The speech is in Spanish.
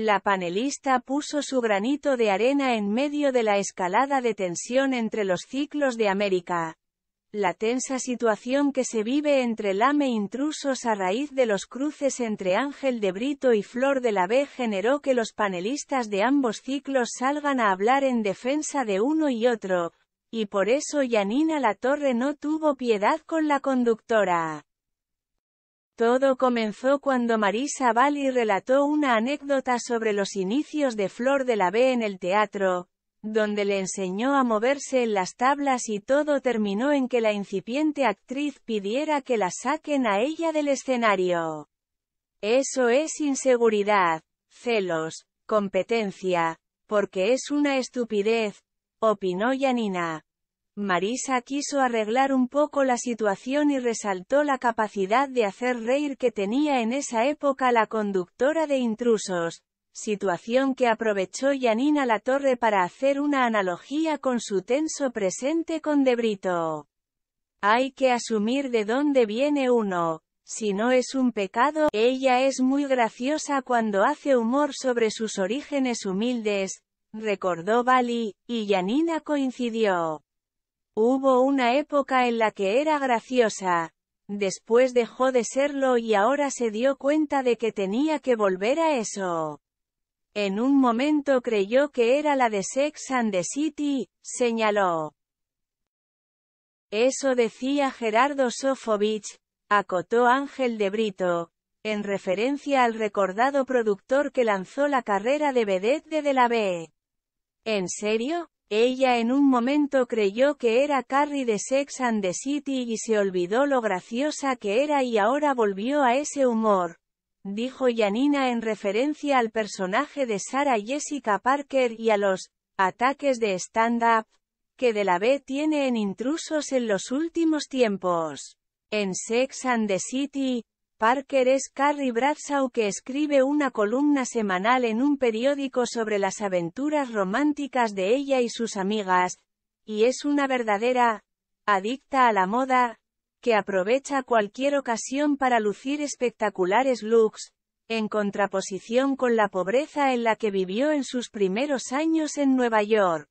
La panelista puso su granito de arena en medio de la escalada de tensión entre los ciclos de América. La tensa situación que se vive entre Lame intrusos a raíz de los cruces entre Ángel de Brito y Flor de la B generó que los panelistas de ambos ciclos salgan a hablar en defensa de uno y otro, y por eso Yanina Latorre no tuvo piedad con la conductora. Todo comenzó cuando Marisa Bali relató una anécdota sobre los inicios de Flor de la B en el teatro, donde le enseñó a moverse en las tablas y todo terminó en que la incipiente actriz pidiera que la saquen a ella del escenario. Eso es inseguridad, celos, competencia, porque es una estupidez, opinó Yanina. Marisa quiso arreglar un poco la situación y resaltó la capacidad de hacer reír que tenía en esa época la conductora de intrusos, situación que aprovechó Yanina Torre para hacer una analogía con su tenso presente con De Brito. Hay que asumir de dónde viene uno, si no es un pecado, ella es muy graciosa cuando hace humor sobre sus orígenes humildes, recordó Bali, y Yanina coincidió. Hubo una época en la que era graciosa. Después dejó de serlo y ahora se dio cuenta de que tenía que volver a eso. En un momento creyó que era la de Sex and the City, señaló. Eso decía Gerardo Sofovich, acotó Ángel de Brito, en referencia al recordado productor que lanzó la carrera de vedette de, de la B. ¿En serio? Ella en un momento creyó que era Carrie de Sex and the City y se olvidó lo graciosa que era y ahora volvió a ese humor, dijo Janina en referencia al personaje de Sarah Jessica Parker y a los ataques de stand-up que de la B tiene en intrusos en los últimos tiempos. En Sex and the City, Parker es Carrie Bradshaw que escribe una columna semanal en un periódico sobre las aventuras románticas de ella y sus amigas, y es una verdadera adicta a la moda, que aprovecha cualquier ocasión para lucir espectaculares looks, en contraposición con la pobreza en la que vivió en sus primeros años en Nueva York.